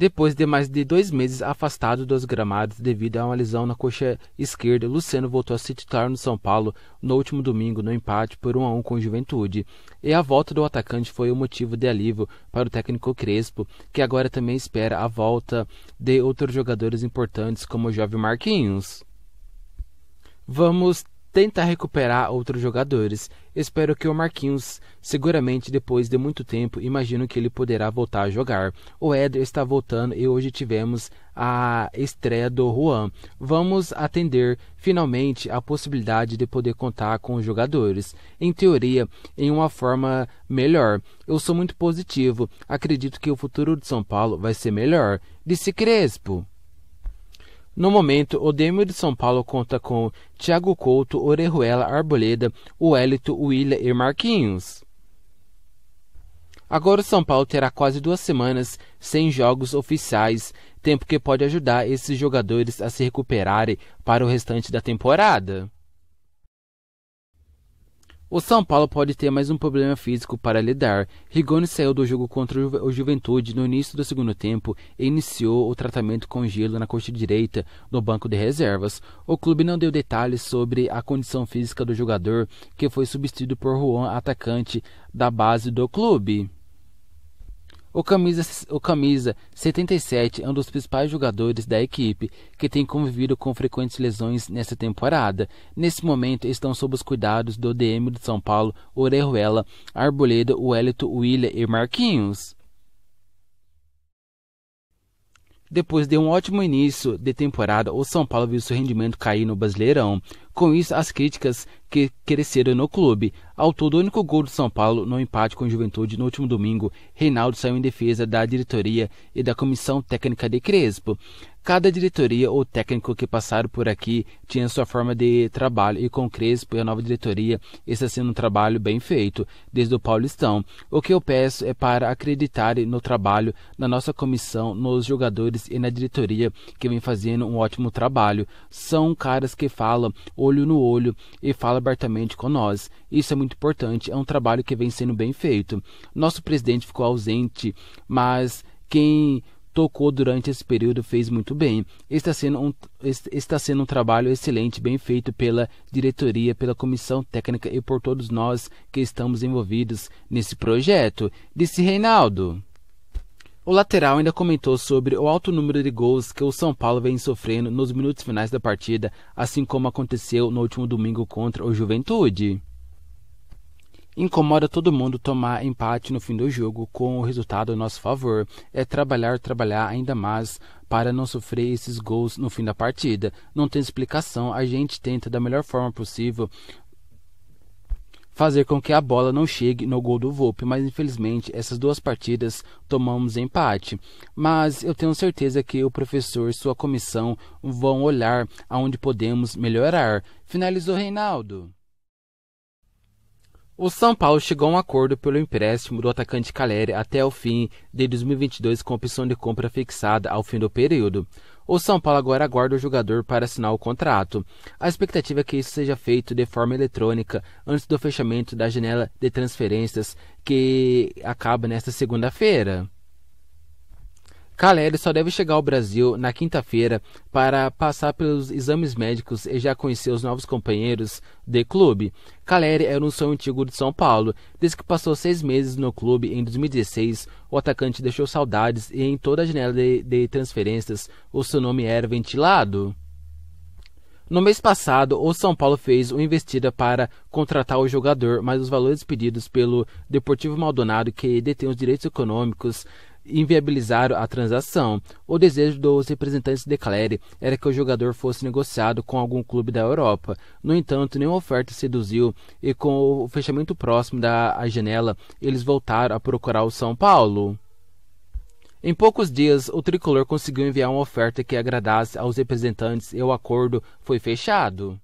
Depois de mais de dois meses afastado dos gramados devido a uma lesão na coxa esquerda, Luciano voltou a se titular no São Paulo no último domingo no empate por 1 a 1 com o Juventude. E a volta do atacante foi o um motivo de alívio para o técnico Crespo, que agora também espera a volta de outros jogadores importantes como o jovem Marquinhos. Vamos tentar recuperar outros jogadores. Espero que o Marquinhos, seguramente depois de muito tempo, imagino que ele poderá voltar a jogar. O Éder está voltando e hoje tivemos a estreia do Juan. Vamos atender finalmente a possibilidade de poder contar com os jogadores, em teoria, em uma forma melhor. Eu sou muito positivo, acredito que o futuro de São Paulo vai ser melhor. Disse Crespo. No momento, o Demo de São Paulo conta com Thiago Couto, Orejuela, Arboleda, Wellington, Willian e Marquinhos. Agora o São Paulo terá quase duas semanas sem jogos oficiais, tempo que pode ajudar esses jogadores a se recuperarem para o restante da temporada. O São Paulo pode ter mais um problema físico para lidar. Rigoni saiu do jogo contra o Juventude no início do segundo tempo e iniciou o tratamento com gelo na coxa direita no banco de reservas. O clube não deu detalhes sobre a condição física do jogador, que foi substituído por Juan, atacante da base do clube. O camisa, o camisa 77 é um dos principais jogadores da equipe, que tem convivido com frequentes lesões nessa temporada. Nesse momento, estão sob os cuidados do DM de São Paulo, Orejuela, Arboleda, Wellington, William e Marquinhos. Depois de um ótimo início de temporada, o São Paulo viu seu rendimento cair no Brasileirão. Com isso, as críticas que cresceram no clube. Ao todo, o único gol do São Paulo no empate com a Juventude no último domingo, Reinaldo saiu em defesa da diretoria e da comissão técnica de Crespo. Cada diretoria ou técnico que passaram por aqui tinha sua forma de trabalho e com Crespo e a nova diretoria está sendo um trabalho bem feito, desde o Paulistão. O que eu peço é para acreditarem no trabalho, na nossa comissão, nos jogadores e na diretoria que vem fazendo um ótimo trabalho. São caras que falam o olho no olho e fala abertamente com nós. Isso é muito importante, é um trabalho que vem sendo bem feito. Nosso presidente ficou ausente, mas quem tocou durante esse período fez muito bem. Está sendo um, está sendo um trabalho excelente, bem feito pela diretoria, pela comissão técnica e por todos nós que estamos envolvidos nesse projeto. Disse Reinaldo. O lateral ainda comentou sobre o alto número de gols que o São Paulo vem sofrendo nos minutos finais da partida, assim como aconteceu no último domingo contra o Juventude. Incomoda todo mundo tomar empate no fim do jogo com o resultado a nosso favor. É trabalhar, trabalhar ainda mais para não sofrer esses gols no fim da partida. Não tem explicação, a gente tenta da melhor forma possível fazer com que a bola não chegue no gol do Volpe, mas infelizmente essas duas partidas tomamos empate. Mas eu tenho certeza que o professor e sua comissão vão olhar aonde podemos melhorar. Finalizou Reinaldo. O São Paulo chegou a um acordo pelo empréstimo do atacante Caleri até o fim de 2022 com opção de compra fixada ao fim do período. O São Paulo agora aguarda o jogador para assinar o contrato. A expectativa é que isso seja feito de forma eletrônica antes do fechamento da janela de transferências que acaba nesta segunda-feira. Caleri só deve chegar ao Brasil na quinta-feira para passar pelos exames médicos e já conhecer os novos companheiros de clube. Caleri era um sonho antigo de São Paulo. Desde que passou seis meses no clube em 2016, o atacante deixou saudades e em toda a janela de, de transferências o seu nome era ventilado. No mês passado, o São Paulo fez uma investida para contratar o jogador, mas os valores pedidos pelo Deportivo Maldonado, que detém os direitos econômicos inviabilizar a transação. O desejo dos representantes de Caleri era que o jogador fosse negociado com algum clube da Europa. No entanto, nenhuma oferta seduziu e com o fechamento próximo da janela, eles voltaram a procurar o São Paulo. Em poucos dias, o tricolor conseguiu enviar uma oferta que agradasse aos representantes e o acordo foi fechado.